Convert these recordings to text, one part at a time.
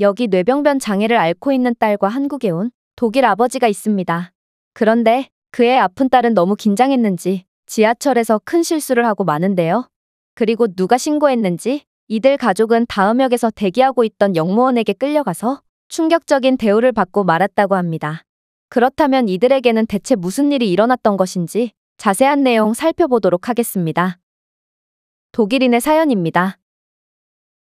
여기 뇌병변 장애를 앓고 있는 딸과 한국에 온 독일 아버지가 있습니다. 그런데 그의 아픈 딸은 너무 긴장했는지 지하철에서 큰 실수를 하고 마는데요. 그리고 누가 신고했는지 이들 가족은 다음역에서 대기하고 있던 역무원에게 끌려가서 충격적인 대우를 받고 말았다고 합니다. 그렇다면 이들에게는 대체 무슨 일이 일어났던 것인지 자세한 내용 살펴보도록 하겠습니다. 독일인의 사연입니다.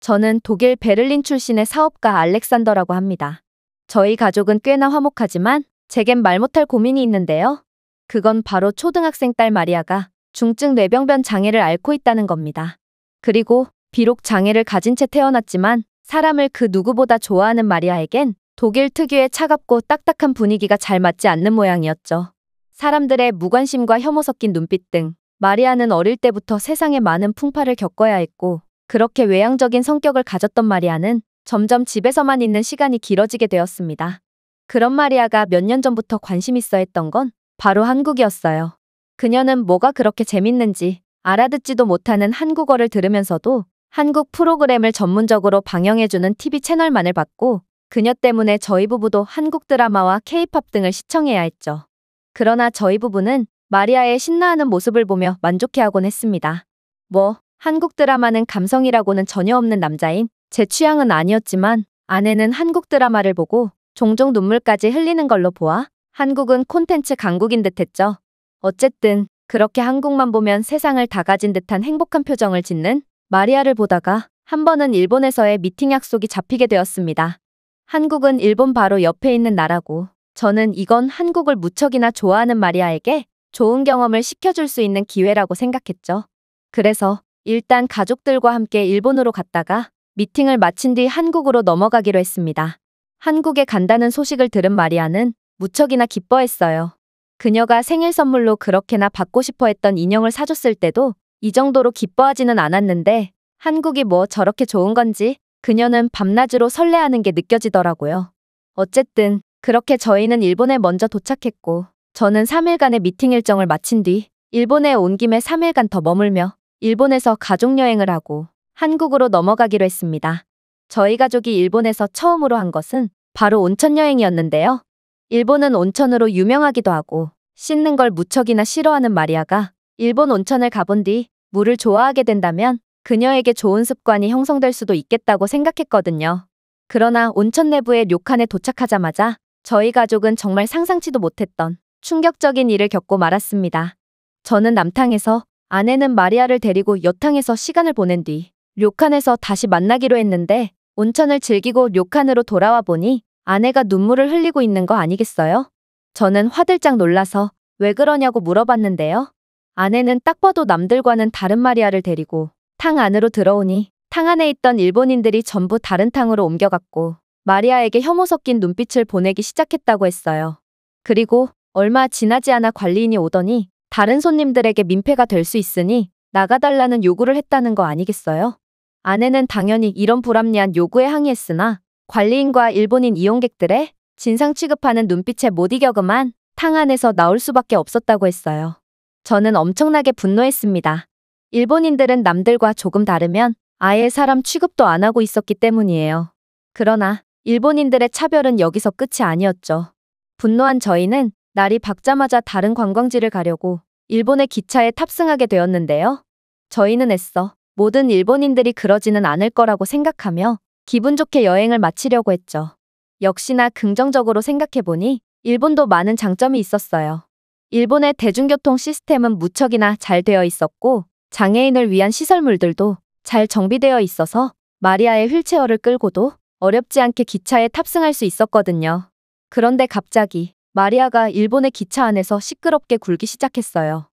저는 독일 베를린 출신의 사업가 알렉산더라고 합니다. 저희 가족은 꽤나 화목하지만 제겐 말 못할 고민이 있는데요. 그건 바로 초등학생 딸 마리아가 중증 뇌병변 장애를 앓고 있다는 겁니다. 그리고 비록 장애를 가진 채 태어났지만 사람을 그 누구보다 좋아하는 마리아에겐 독일 특유의 차갑고 딱딱한 분위기가 잘 맞지 않는 모양이었죠. 사람들의 무관심과 혐오 섞인 눈빛 등 마리아는 어릴 때부터 세상에 많은 풍파를 겪어야 했고 그렇게 외향적인 성격을 가졌던 마리아는 점점 집에서만 있는 시간이 길어지게 되었습니다. 그런 마리아가 몇 년 전부터 관심 있어 했던 건 바로 한국이었어요. 그녀는 뭐가 그렇게 재밌는지 알아듣지도 못하는 한국어를 들으면서도 한국 프로그램을 전문적으로 방영해주는 TV 채널만을 봤고 그녀 때문에 저희 부부도 한국 드라마와 케이팝 등을 시청해야 했죠. 그러나 저희 부부는 마리아의 신나하는 모습을 보며 만족해하곤 했습니다. 뭐, 한국 드라마는 감성이라고는 전혀 없는 남자인 제 취향은 아니었지만 아내는 한국 드라마를 보고 종종 눈물까지 흘리는 걸로 보아 한국은 콘텐츠 강국인 듯했죠. 어쨌든 그렇게 한국만 보면 세상을 다 가진 듯한 행복한 표정을 짓는 마리아를 보다가 한 번은 일본에서의 미팅 약속이 잡히게 되었습니다. 한국은 일본 바로 옆에 있는 나라고 저는 이건 한국을 무척이나 좋아하는 마리아에게 좋은 경험을 시켜줄 수 있는 기회라고 생각했죠. 그래서 일단 가족들과 함께 일본으로 갔다가 미팅을 마친 뒤 한국으로 넘어가기로 했습니다. 한국에 간다는 소식을 들은 마리아는 무척이나 기뻐했어요. 그녀가 생일 선물로 그렇게나 받고 싶어 했던 인형을 사줬을 때도 이 정도로 기뻐하지는 않았는데 한국이 뭐 저렇게 좋은 건지 그녀는 밤낮으로 설레하는 게 느껴지더라고요. 어쨌든 그렇게 저희는 일본에 먼저 도착했고 저는 3일간의 미팅 일정을 마친 뒤 일본에 온 김에 3일간 더 머물며 일본에서 가족여행을 하고 한국으로 넘어가기로 했습니다. 저희 가족이 일본에서 처음으로 한 것은 바로 온천 여행이었는데요. 일본은 온천으로 유명하기도 하고 씻는 걸 무척이나 싫어하는 마리아가 일본 온천을 가본 뒤 물을 좋아하게 된다면 그녀에게 좋은 습관이 형성될 수도 있겠다고 생각했거든요. 그러나 온천 내부의 료칸에 도착하자마자 저희 가족은 정말 상상치도 못했던 충격적인 일을 겪고 말았습니다. 저는 남탕에서 아내는 마리아를 데리고 여탕에서 시간을 보낸 뒤 료칸에서 다시 만나기로 했는데 온천을 즐기고 료칸으로 돌아와 보니 아내가 눈물을 흘리고 있는 거 아니겠어요? 저는 화들짝 놀라서 왜 그러냐고 물어봤는데요. 아내는 딱 봐도 남들과는 다른 마리아를 데리고 탕 안으로 들어오니 탕 안에 있던 일본인들이 전부 다른 탕으로 옮겨갔고 마리아에게 혐오 섞인 눈빛을 보내기 시작했다고 했어요. 그리고 얼마 지나지 않아 관리인이 오더니 다른 손님들에게 민폐가 될 수 있으니 나가달라는 요구를 했다는 거 아니겠어요? 아내는 당연히 이런 불합리한 요구에 항의했으나 관리인과 일본인 이용객들의 진상 취급하는 눈빛에 못 이겨 그만 탕 안에서 나올 수밖에 없었다고 했어요. 저는 엄청나게 분노했습니다. 일본인들은 남들과 조금 다르면 아예 사람 취급도 안 하고 있었기 때문이에요. 그러나 일본인들의 차별은 여기서 끝이 아니었죠. 분노한 저희는 날이 밝자마자 다른 관광지를 가려고 일본의 기차에 탑승하게 되었는데요. 저희는 애써 모든 일본인들이 그러지는 않을 거라고 생각하며 기분 좋게 여행을 마치려고 했죠. 역시나 긍정적으로 생각해보니 일본도 많은 장점이 있었어요. 일본의 대중교통 시스템은 무척이나 잘 되어 있었고 장애인을 위한 시설물들도 잘 정비되어 있어서 마리아의 휠체어를 끌고도 어렵지 않게 기차에 탑승할 수 있었거든요. 그런데 갑자기 마리아가 일본의 기차 안에서 시끄럽게 굴기 시작했어요.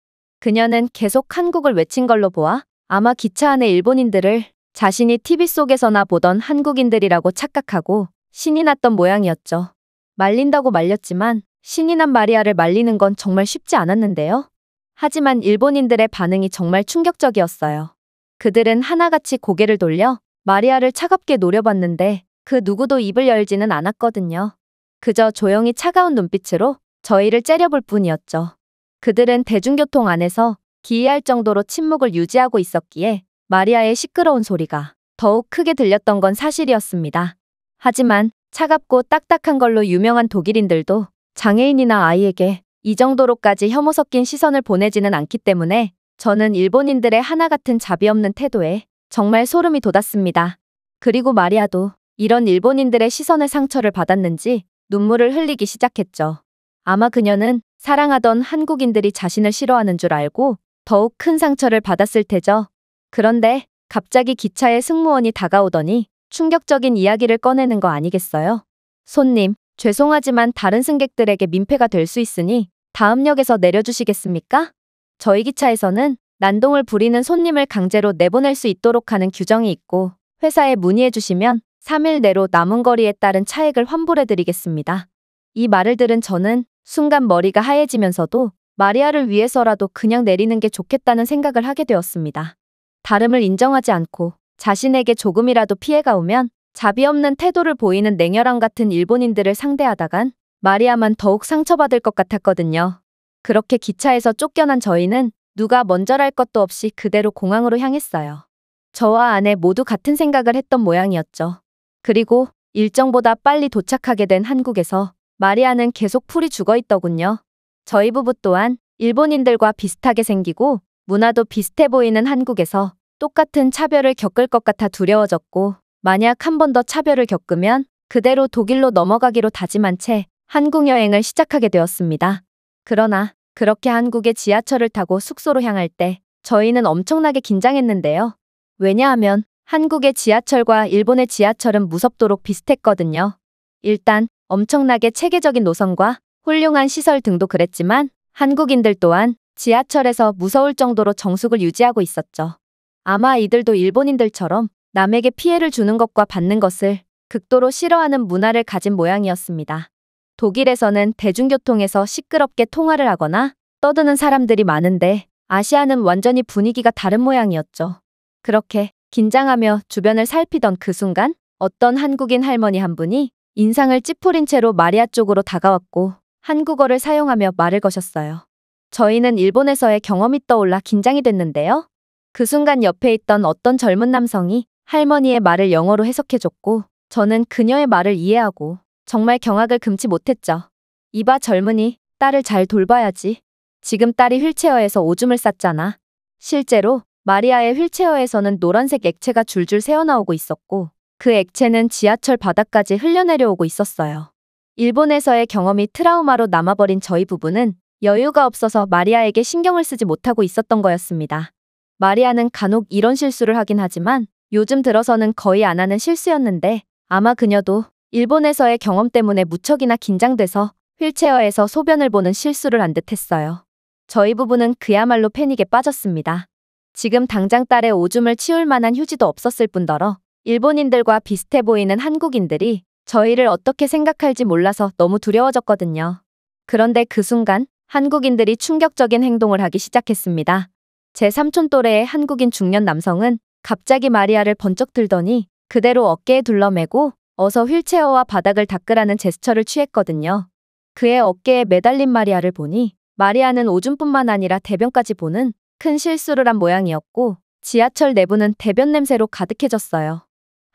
그녀는 계속 한국을 외친 걸로 보아 아마 기차 안의 일본인들을 자신이 TV 속에서나 보던 한국인들이라고 착각하고 신이 났던 모양이었죠. 말린다고 말렸지만 신이 난 마리아를 말리는 건 정말 쉽지 않았는데요. 하지만 일본인들의 반응이 정말 충격적이었어요. 그들은 하나같이 고개를 돌려 마리아를 차갑게 노려봤는데 그 누구도 입을 열지는 않았거든요. 그저 조용히 차가운 눈빛으로 저희를 째려볼 뿐이었죠. 그들은 대중교통 안에서 기이할 정도로 침묵을 유지하고 있었기에 마리아의 시끄러운 소리가 더욱 크게 들렸던 건 사실이었습니다. 하지만 차갑고 딱딱한 걸로 유명한 독일인들도 장애인이나 아이에게 이 정도로까지 혐오 섞인 시선을 보내지는 않기 때문에 저는 일본인들의 하나 같은 자비 없는 태도에 정말 소름이 돋았습니다. 그리고 마리아도 이런 일본인들의 시선의 상처를 받았는지 눈물을 흘리기 시작했죠. 아마 그녀는 사랑하던 한국인들이 자신을 싫어하는 줄 알고 더욱 큰 상처를 받았을 테죠. 그런데 갑자기 기차에 승무원이 다가오더니 충격적인 이야기를 꺼내는 거 아니겠어요? 손님, 죄송하지만 다른 승객들에게 민폐가 될 수 있으니 다음 역에서 내려주시겠습니까? 저희 기차에서는 난동을 부리는 손님을 강제로 내보낼 수 있도록 하는 규정이 있고 회사에 문의해 주시면 3일 내로 남은 거리에 따른 차액을 환불해 드리겠습니다. 이 말을 들은 저는 순간 머리가 하얘지면서도 마리아를 위해서라도 그냥 내리는 게 좋겠다는 생각을 하게 되었습니다. 다름을 인정하지 않고 자신에게 조금이라도 피해가 오면 자비 없는 태도를 보이는 냉혈함 같은 일본인들을 상대하다간 마리아만 더욱 상처받을 것 같았거든요. 그렇게 기차에서 쫓겨난 저희는 누가 먼저랄 것도 없이 그대로 공항으로 향했어요. 저와 아내 모두 같은 생각을 했던 모양이었죠. 그리고 일정보다 빨리 도착하게 된 한국에서 마리아는 계속 풀이 죽어 있더군요. 저희 부부 또한 일본인들과 비슷하게 생기고 문화도 비슷해 보이는 한국에서 똑같은 차별을 겪을 것 같아 두려워졌고 만약 한 번 더 차별을 겪으면 그대로 독일로 넘어가기로 다짐한 채 한국 여행을 시작하게 되었습니다. 그러나 그렇게 한국의 지하철을 타고 숙소로 향할 때 저희는 엄청나게 긴장했는데요. 왜냐하면 한국의 지하철과 일본의 지하철은 무섭도록 비슷했거든요. 일단 엄청나게 체계적인 노선과 훌륭한 시설 등도 그랬지만 한국인들 또한 지하철에서 무서울 정도로 정숙을 유지하고 있었죠. 아마 이들도 일본인들처럼 남에게 피해를 주는 것과 받는 것을 극도로 싫어하는 문화를 가진 모양이었습니다. 독일에서는 대중교통에서 시끄럽게 통화를 하거나 떠드는 사람들이 많은데 아시아는 완전히 분위기가 다른 모양이었죠. 그렇게 긴장하며 주변을 살피던 그 순간 어떤 한국인 할머니 한 분이 인상을 찌푸린 채로 마리아 쪽으로 다가왔고 한국어를 사용하며 말을 거셨어요. 저희는 일본에서의 경험이 떠올라 긴장이 됐는데요. 그 순간 옆에 있던 어떤 젊은 남성이 할머니의 말을 영어로 해석해줬고 저는 그녀의 말을 이해하고 정말 경악을 금치 못했죠. 이봐 젊은이, 딸을 잘 돌봐야지. 지금 딸이 휠체어에서 오줌을 쌌잖아. 실제로 마리아의 휠체어에서는 노란색 액체가 줄줄 새어나오고 있었고 그 액체는 지하철 바닥까지 흘려내려오고 있었어요. 일본에서의 경험이 트라우마로 남아버린 저희 부부는 여유가 없어서 마리아에게 신경을 쓰지 못하고 있었던 거였습니다. 마리아는 간혹 이런 실수를 하긴 하지만 요즘 들어서는 거의 안 하는 실수였는데 아마 그녀도 일본에서의 경험 때문에 무척이나 긴장돼서 휠체어에서 소변을 보는 실수를 한 듯했어요. 저희 부부는 그야말로 패닉에 빠졌습니다. 지금 당장 딸의 오줌을 치울 만한 휴지도 없었을 뿐더러 일본인들과 비슷해 보이는 한국인들이 저희를 어떻게 생각할지 몰라서 너무 두려워졌거든요. 그런데 그 순간 한국인들이 충격적인 행동을 하기 시작했습니다. 제 삼촌 또래의 한국인 중년 남성은 갑자기 마리아를 번쩍 들더니 그대로 어깨에 둘러매고 어서 휠체어와 바닥을 닦으라는 제스처를 취했거든요. 그의 어깨에 매달린 마리아를 보니 마리아는 오줌뿐만 아니라 대변까지 보는 큰 실수를 한 모양이었고 지하철 내부는 대변 냄새로 가득해졌어요.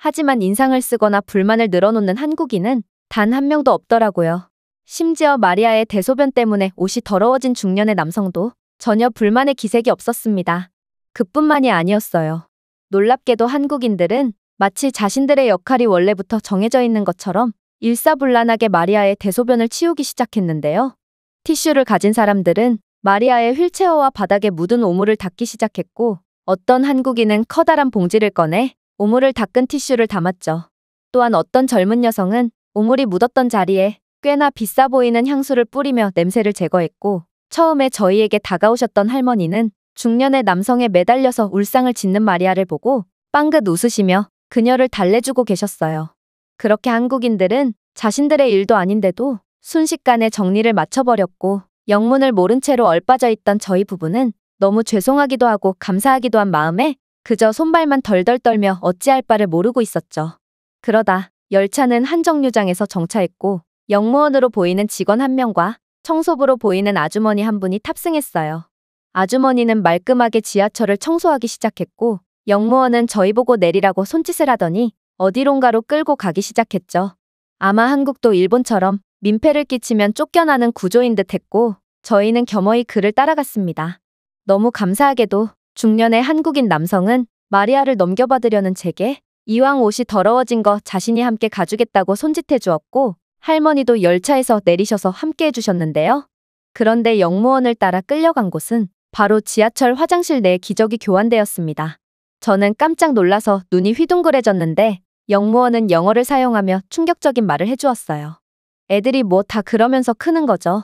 하지만 인상을 쓰거나 불만을 늘어놓는 한국인은 단 한 명도 없더라고요. 심지어 마리아의 대소변 때문에 옷이 더러워진 중년의 남성도 전혀 불만의 기색이 없었습니다. 그뿐만이 아니었어요. 놀랍게도 한국인들은 마치 자신들의 역할이 원래부터 정해져 있는 것처럼 일사불란하게 마리아의 대소변을 치우기 시작했는데요. 티슈를 가진 사람들은 마리아의 휠체어와 바닥에 묻은 오물을 닦기 시작했고 어떤 한국인은 커다란 봉지를 꺼내 오물을 닦은 티슈를 담았죠. 또한 어떤 젊은 여성은 오물이 묻었던 자리에 꽤나 비싸 보이는 향수를 뿌리며 냄새를 제거했고 처음에 저희에게 다가오셨던 할머니는 중년의 남성에 매달려서 울상을 짓는 마리아를 보고 빵긋 웃으시며 그녀를 달래주고 계셨어요. 그렇게 한국인들은 자신들의 일도 아닌데도 순식간에 정리를 맞춰버렸고 영문을 모른 채로 얼빠져 있던 저희 부부는 너무 죄송하기도 하고 감사하기도 한 마음에 그저 손발만 덜덜 떨며 어찌할 바를 모르고 있었죠. 그러다 열차는 한 정류장에서 정차했고 영무원으로 보이는 직원 한 명과 청소부로 보이는 아주머니 한 분이 탑승했어요. 아주머니는 말끔하게 지하철을 청소하기 시작했고 영무원은 저희 보고 내리라고 손짓을 하더니 어디론가로 끌고 가기 시작했죠. 아마 한국도 일본처럼 민폐를 끼치면 쫓겨나는 구조인 듯 했고 저희는 겸허히 그를 따라갔습니다. 너무 감사하게도 중년의 한국인 남성은 마리아를 넘겨받으려는 책에 이왕 옷이 더러워진 거 자신이 함께 가주겠다고 손짓해 주었고 할머니도 열차에서 내리셔서 함께 해주셨는데요. 그런데 영무원을 따라 끌려간 곳은 바로 지하철 화장실 내기적이교환되었습니다 저는 깜짝 놀라서 눈이 휘둥그레졌는데 영무원은 영어를 사용하며 충격적인 말을 해주었어요. 애들이 뭐 다 그러면서 크는 거죠.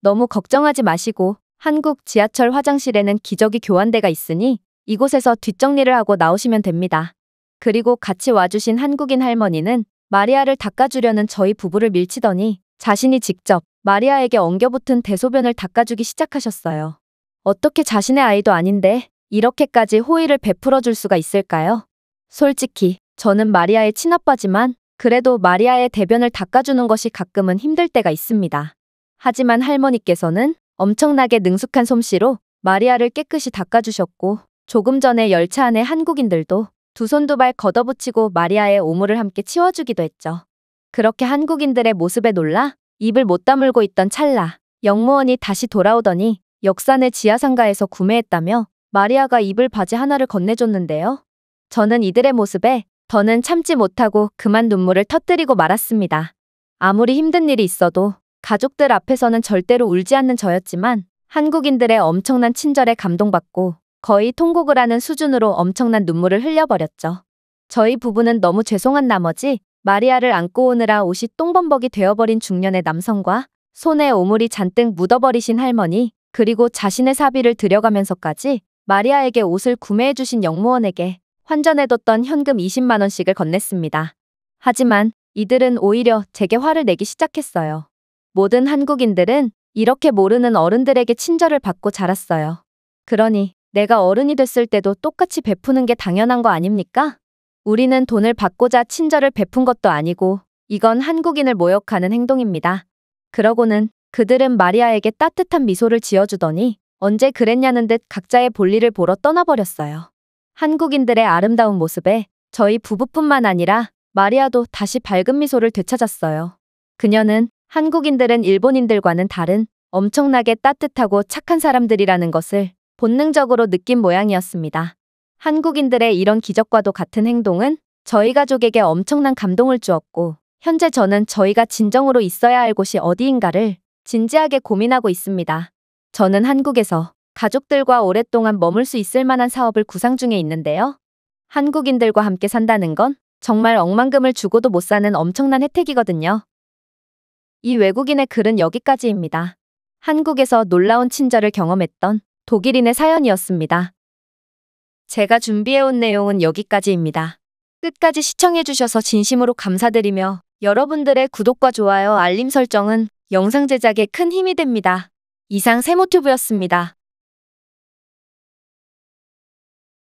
너무 걱정하지 마시고 한국 지하철 화장실에는 기저귀 교환대가 있으니 이곳에서 뒷정리를 하고 나오시면 됩니다. 그리고 같이 와주신 한국인 할머니는 마리아를 닦아주려는 저희 부부를 밀치더니 자신이 직접 마리아에게 엉겨붙은 대소변을 닦아주기 시작하셨어요. 어떻게 자신의 아이도 아닌데 이렇게까지 호의를 베풀어 줄 수가 있을까요? 솔직히 저는 마리아의 친아빠지만 그래도 마리아의 대변을 닦아주는 것이 가끔은 힘들 때가 있습니다. 하지만 할머니께서는 엄청나게 능숙한 솜씨로 마리아를 깨끗이 닦아주셨고 조금 전에 열차 안에 한국인들도 두 손 두 발 걷어붙이고 마리아의 오물을 함께 치워주기도 했죠. 그렇게 한국인들의 모습에 놀라 입을 못 다물고 있던 찰나 영무원이 다시 돌아오더니 역산의 지하상가에서 구매했다며 마리아가 입을 바지 하나를 건네줬는데요. 저는 이들의 모습에 더는 참지 못하고 그만 눈물을 터뜨리고 말았습니다. 아무리 힘든 일이 있어도 가족들 앞에서는 절대로 울지 않는 저였지만 한국인들의 엄청난 친절에 감동받고 거의 통곡을 하는 수준으로 엄청난 눈물을 흘려버렸죠. 저희 부부는 너무 죄송한 나머지 마리아를 안고 오느라 옷이 똥범벅이 되어버린 중년의 남성과 손에 오물이 잔뜩 묻어버리신 할머니 그리고 자신의 사비를 들여가면서까지 마리아에게 옷을 구매해주신 영무원에게 환전해뒀던 현금 20만원씩을 건넸습니다. 하지만 이들은 오히려 제게 화를 내기 시작했어요. 모든 한국인들은 이렇게 모르는 어른들에게 친절을 받고 자랐어요. 그러니 내가 어른이 됐을 때도 똑같이 베푸는 게 당연한 거 아닙니까? 우리는 돈을 받고자 친절을 베푼 것도 아니고 이건 한국인을 모욕하는 행동입니다. 그러고는 그들은 마리아에게 따뜻한 미소를 지어주더니 언제 그랬냐는 듯 각자의 볼일을 보러 떠나버렸어요. 한국인들의 아름다운 모습에 저희 부부뿐만 아니라 마리아도 다시 밝은 미소를 되찾았어요. 그녀는 한국인들은 일본인들과는 다른 엄청나게 따뜻하고 착한 사람들이라는 것을 본능적으로 느낀 모양이었습니다. 한국인들의 이런 기적과도 같은 행동은 저희 가족에게 엄청난 감동을 주었고 현재 저는 저희가 진정으로 있어야 할 곳이 어디인가를 진지하게 고민하고 있습니다. 저는 한국에서 가족들과 오랫동안 머물 수 있을 만한 사업을 구상 중에 있는데요. 한국인들과 함께 산다는 건 정말 억만금을 주고도 못 사는 엄청난 혜택이거든요. 이 외국인의 글은 여기까지입니다. 한국에서 놀라운 친절을 경험했던 독일인의 사연이었습니다. 제가 준비해온 내용은 여기까지입니다. 끝까지 시청해주셔서 진심으로 감사드리며 여러분들의 구독과 좋아요, 알림 설정은 영상 제작에 큰 힘이 됩니다. 이상 세모튜브였습니다.